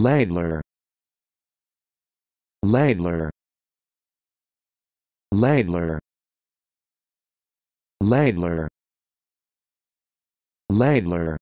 Laidler. Laidler. Laidler. Laidler. Ladler